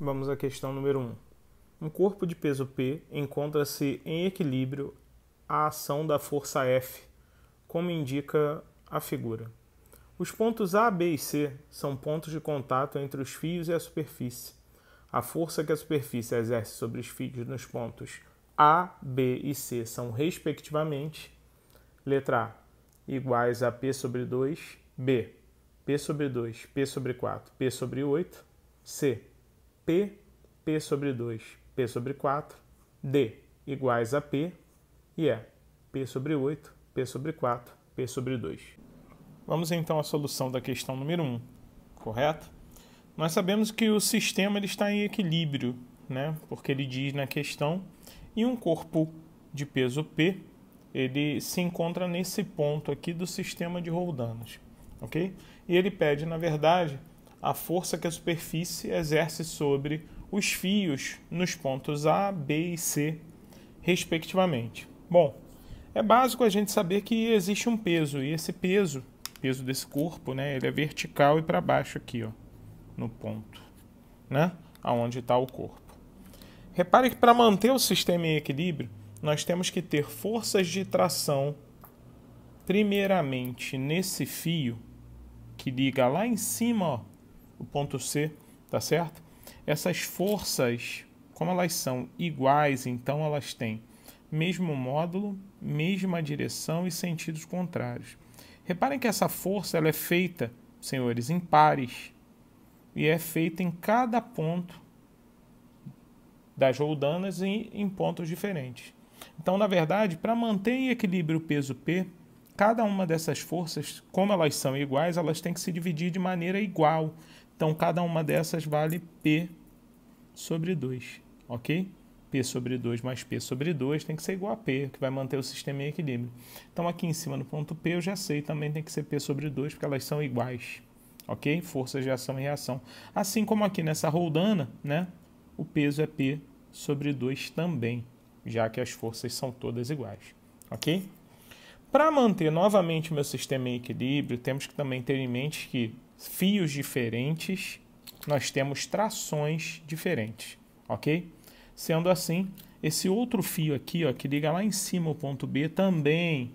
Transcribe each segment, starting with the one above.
Vamos à questão número 1. Um. um corpo de peso P encontra-se em equilíbrio à ação da força F, como indica a figura. Os pontos A, B e C são pontos de contato entre os fios e a superfície. A força que a superfície exerce sobre os fios nos pontos A, B e C são, respectivamente, letra A, iguais a P sobre 2, B, P sobre 2, P sobre 4, P sobre 8, C, P, P sobre 2, P sobre 4, D iguais a P e é P sobre 8, P sobre 4, P sobre 2. Vamos então à solução da questão número 1, correto? Nós sabemos que o sistema ele está em equilíbrio, né? porque ele diz na questão, e um corpo de peso P ele se encontra nesse ponto aqui do sistema de Roldanos, ok? E ele pede, na verdade, a força que a superfície exerce sobre os fios nos pontos A, B e C, respectivamente. Bom, é básico a gente saber que existe um peso e esse peso, peso desse corpo, né, ele é vertical e para baixo aqui, ó, no ponto, né, aonde está o corpo. Repare que para manter o sistema em equilíbrio, nós temos que ter forças de tração primeiramente nesse fio que liga lá em cima, ó, o ponto C, tá certo? Essas forças, como elas são iguais, então elas têm mesmo módulo, mesma direção e sentidos contrários. Reparem que essa força ela é feita, senhores, em pares e é feita em cada ponto das roldanas e em pontos diferentes. Então, na verdade, para manter em equilíbrio o peso P, cada uma dessas forças, como elas são iguais, elas têm que se dividir de maneira igual. Então, cada uma dessas vale P sobre 2, ok? P sobre 2 mais P sobre 2 tem que ser igual a P, que vai manter o sistema em equilíbrio. Então, aqui em cima no ponto P, eu já sei, também tem que ser P sobre 2, porque elas são iguais, ok? Forças de ação e reação. Assim como aqui nessa roldana, né? O peso é P sobre 2 também, já que as forças são todas iguais, ok? Para manter novamente o meu sistema em equilíbrio, temos que também ter em mente que fios diferentes, nós temos trações diferentes, ok? Sendo assim, esse outro fio aqui, ó, que liga lá em cima o ponto B, também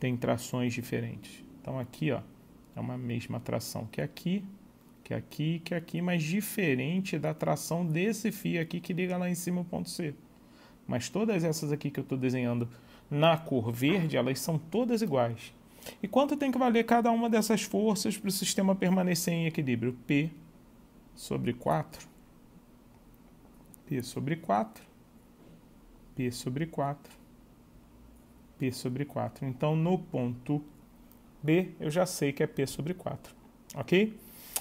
tem trações diferentes. Então aqui, ó, é uma mesma tração que aqui, que aqui, que aqui, mas diferente da tração desse fio aqui que liga lá em cima o ponto C. Mas todas essas aqui que eu estou desenhando na cor verde, elas são todas iguais. E quanto tem que valer cada uma dessas forças para o sistema permanecer em equilíbrio? P sobre 4. P sobre 4. P sobre 4. P sobre 4. Então, no ponto B, eu já sei que é P sobre 4. Ok?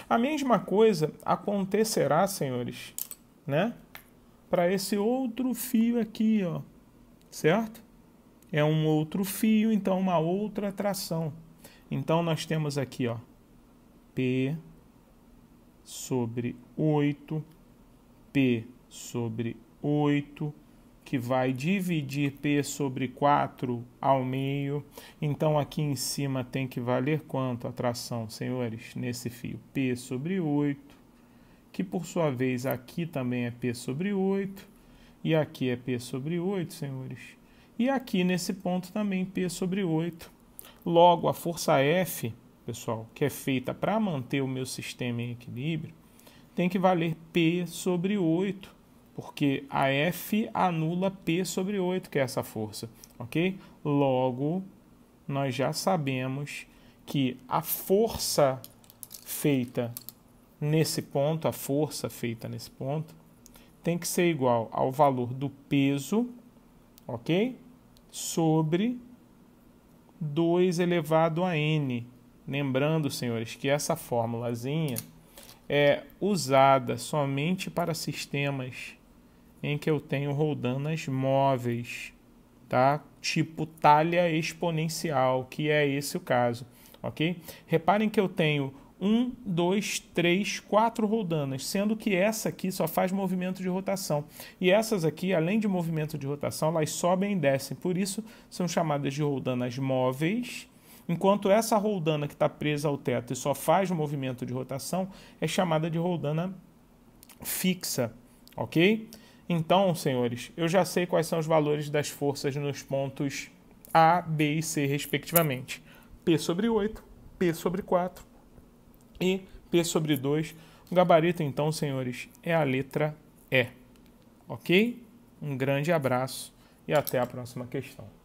A mesma coisa acontecerá, senhores, né? Para esse outro fio aqui, ó. Certo? é um outro fio, então uma outra tração. Então nós temos aqui, ó, P sobre 8, P sobre 8, que vai dividir P sobre 4 ao meio. Então aqui em cima tem que valer quanto a tração, senhores, nesse fio? P sobre 8, que por sua vez aqui também é P sobre 8, e aqui é P sobre 8, senhores e aqui nesse ponto também P sobre 8. Logo, a força F, pessoal, que é feita para manter o meu sistema em equilíbrio, tem que valer P sobre 8, porque a F anula P sobre 8, que é essa força, ok? Logo, nós já sabemos que a força feita nesse ponto, a força feita nesse ponto, tem que ser igual ao valor do peso, ok? sobre 2 elevado a n. Lembrando, senhores, que essa formulazinha é usada somente para sistemas em que eu tenho roldanas móveis, tá? Tipo talha exponencial, que é esse o caso, ok? Reparem que eu tenho 1, 2, 3, 4 roldanas, sendo que essa aqui só faz movimento de rotação. E essas aqui, além de movimento de rotação, elas sobem e descem, por isso são chamadas de roldanas móveis. Enquanto essa roldana que está presa ao teto e só faz movimento de rotação é chamada de roldana fixa, ok? Então, senhores, eu já sei quais são os valores das forças nos pontos A, B e C, respectivamente. P sobre 8, P sobre 4, e P sobre 2. O gabarito, então, senhores, é a letra E. Ok? Um grande abraço e até a próxima questão.